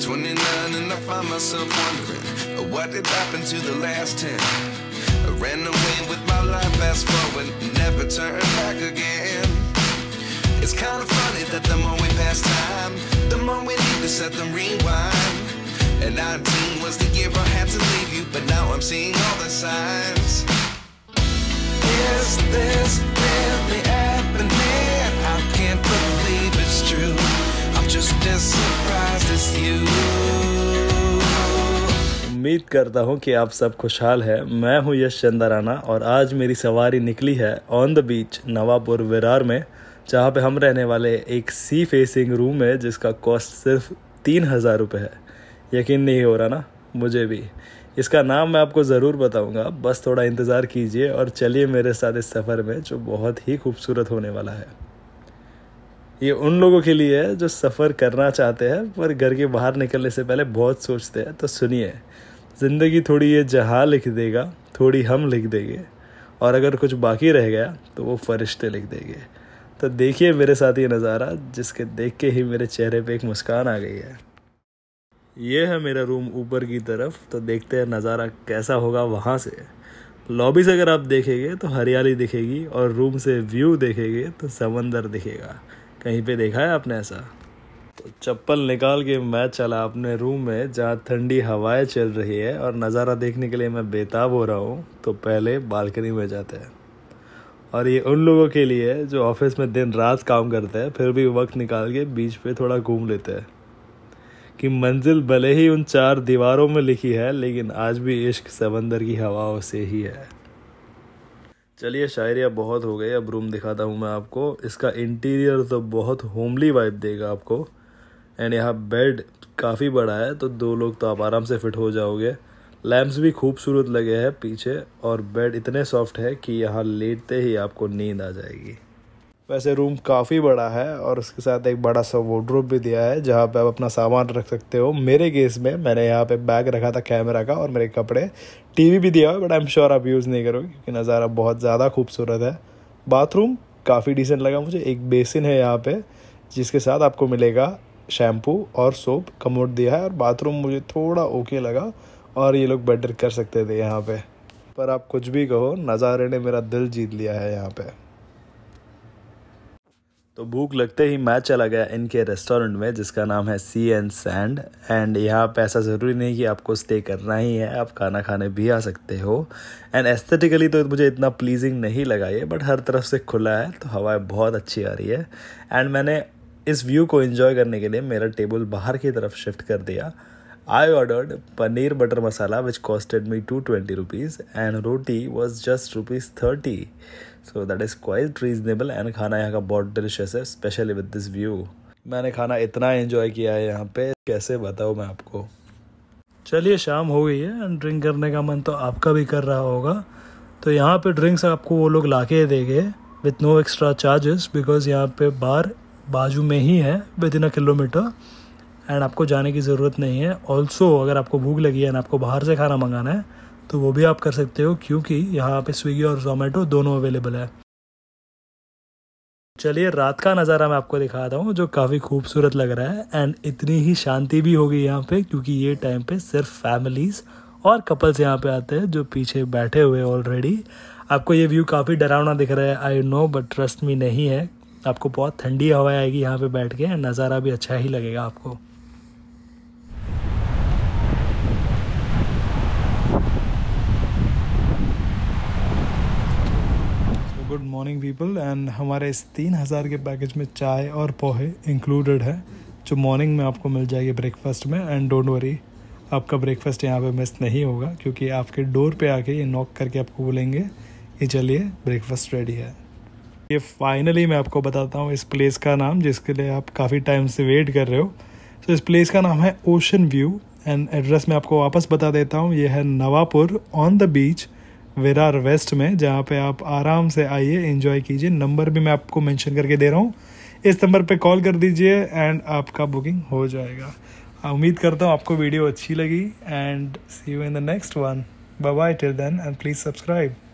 29 and I find myself wondering uh, What did happen to the last 10? I ran away with my life fast forward Never turn back again It's kind of funny that the more we pass time The more we need to set the rewind And 19 was the year I had to leave you But now I'm seeing all the signs Is this really happening? I can't believe it's true I'm just disappointed उम्मीद करता हूँ कि आप सब खुशहाल हैं मैं हूँ यश चंदा राना और आज मेरी सवारी निकली है on the beach Navapur Virar में जहाँ पे हम रहने वाले एक सी फेसिंग रूम है जिसका कॉस्ट सिर्फ तीन हज़ार रुपये है यकीन नहीं हो रहा ना मुझे भी इसका नाम मैं आपको ज़रूर बताऊंगा बस थोड़ा इंतज़ार कीजिए और चलिए मेरे साथ इस सफ़र में जो बहुत ही खूबसूरत होने वाला है ये उन लोगों के लिए है जो सफ़र करना चाहते हैं पर घर के बाहर निकलने से पहले बहुत सोचते हैं तो सुनिए ज़िंदगी थोड़ी ये जहाँ लिख देगा थोड़ी हम लिख देंगे और अगर कुछ बाकी रह गया तो वो फरिश्ते लिख देंगे तो देखिए मेरे साथ ये नज़ारा जिसके देख के ही मेरे चेहरे पे एक मुस्कान आ गई है ये है मेरा रूम ऊपर की तरफ तो देखते हैं नज़ारा कैसा होगा वहाँ से लॉबी से अगर आप देखेंगे तो हरियाली दिखेगी और रूम से व्यू देखेंगे तो समंदर दिखेगा कहीं पे देखा है आपने ऐसा तो चप्पल निकाल के मैं चला अपने रूम में जहाँ ठंडी हवाएं चल रही है और नज़ारा देखने के लिए मैं बेताब हो रहा हूँ तो पहले बालकनी में जाते हैं और ये उन लोगों के लिए है जो ऑफिस में दिन रात काम करते हैं फिर भी वक्त निकाल के बीच पे थोड़ा घूम लेते हैं कि मंजिल भले ही उन चार दीवारों में लिखी है लेकिन आज भी इश्क समंदर की हवाओं से ही है चलिए शायरिया बहुत हो गई अब रूम दिखाता हूँ मैं आपको इसका इंटीरियर तो बहुत होमली वाइब देगा आपको एंड यहाँ बेड काफ़ी बड़ा है तो दो लोग तो आप आराम से फिट हो जाओगे लैम्प्स भी खूबसूरत लगे हैं पीछे और बेड इतने सॉफ्ट है कि यहाँ लेटते ही आपको नींद आ जाएगी वैसे रूम काफ़ी बड़ा है और उसके साथ एक बड़ा सा वोड्रोप भी दिया है जहाँ पे आप अपना सामान रख सकते हो मेरे केस में मैंने यहाँ पे बैग रखा था कैमरा का और मेरे कपड़े टीवी भी दिया हुआ बट आई एम श्योर आप यूज़ नहीं करोगे क्योंकि नज़ारा बहुत ज़्यादा खूबसूरत है बाथरूम काफ़ी डिसेंट लगा मुझे एक बेसिन है यहाँ पर जिसके साथ आपको मिलेगा शैम्पू और सोप कमोट दिया है और बाथरूम मुझे थोड़ा ओके लगा और ये लोग बेटर कर सकते थे यहाँ पर पर आप कुछ भी कहो नज़ारे ने मेरा दिल जीत लिया है यहाँ पर तो भूख लगते ही मैं चला गया इनके रेस्टोरेंट में जिसका नाम है सी एंड सैंड एंड यहाँ पैसा ऐसा ज़रूरी नहीं कि आपको स्टे करना ही है आप खाना खाने भी आ सकते हो एंड एस्थेटिकली तो मुझे इतना प्लीजिंग नहीं लगा ये बट हर तरफ से खुला है तो हवाएं बहुत अच्छी आ रही है एंड मैंने इस व्यू को इन्जॉय करने के लिए मेरा टेबल बाहर की तरफ शिफ्ट कर दिया I ordered paneer butter masala which costed me two twenty rupees and roti was just rupees thirty so that is quite reasonable and खाना यहाँ का बहुत डिलिशियस है स्पेशली विद दिस व्यू मैंने खाना इतना इन्जॉय किया है यहाँ पे कैसे बताऊँ मैं आपको चलिए शाम हो गई है एंड ड्रिंक करने का मन तो आपका भी कर रहा होगा तो यहाँ पे ड्रिंक्स आपको वो लोग ला के देंगे with no extra charges because यहाँ पे बार बाजू में ही है within a kilometer and आपको जाने की ज़रूरत नहीं है ऑल्सो अगर आपको भूख लगी है एंड आपको बाहर से खाना मंगाना है तो वो भी आप कर सकते हो क्योंकि यहाँ पे स्विगी और जोमेटो दोनों अवेलेबल है चलिए रात का नज़ारा मैं आपको दिखाता हूँ जो काफ़ी खूबसूरत लग रहा है एंड इतनी ही शांति भी होगी यहाँ पे क्योंकि ये टाइम पे सिर्फ फैमिलीज़ और कपल्स यहाँ पे आते हैं जो पीछे बैठे हुए ऑलरेडी आपको ये व्यू काफ़ी डरावना दिख रहा है I know but trust me नहीं है आपको बहुत ठंडी हवा आएगी यहाँ पर बैठ के नज़ारा भी अच्छा ही लगेगा आपको गुड मॉर्निंग पीपल एंड हमारे इस तीन हज़ार के पैकेज में चाय और पोहे इंक्लूडेड है जो मॉर्निंग में आपको मिल जाएगी ब्रेकफास्ट में एंड डोंट वरी आपका ब्रेकफास्ट यहाँ पे मिस नहीं होगा क्योंकि आपके डोर पे आके ये नॉक करके आपको बोलेंगे कि चलिए ब्रेकफास्ट रेडी है ये फाइनली मैं आपको बताता हूँ इस प्लेस का नाम जिसके लिए आप काफ़ी टाइम से वेट कर रहे हो सो so, इस प्लेस का नाम है ओशन व्यू एंड एड्रेस मैं आपको वापस बता देता हूँ ये है Navapur on the beach Virar west में जहाँ पे आप आराम से आइए इन्जॉय कीजिए नंबर भी मैं आपको मेंशन करके दे रहा हूँ इस नंबर पे कॉल कर दीजिए एंड आपका बुकिंग हो जाएगा उम्मीद करता हूँ आपको वीडियो अच्छी लगी and see you in the next one bye bye till then and please subscribe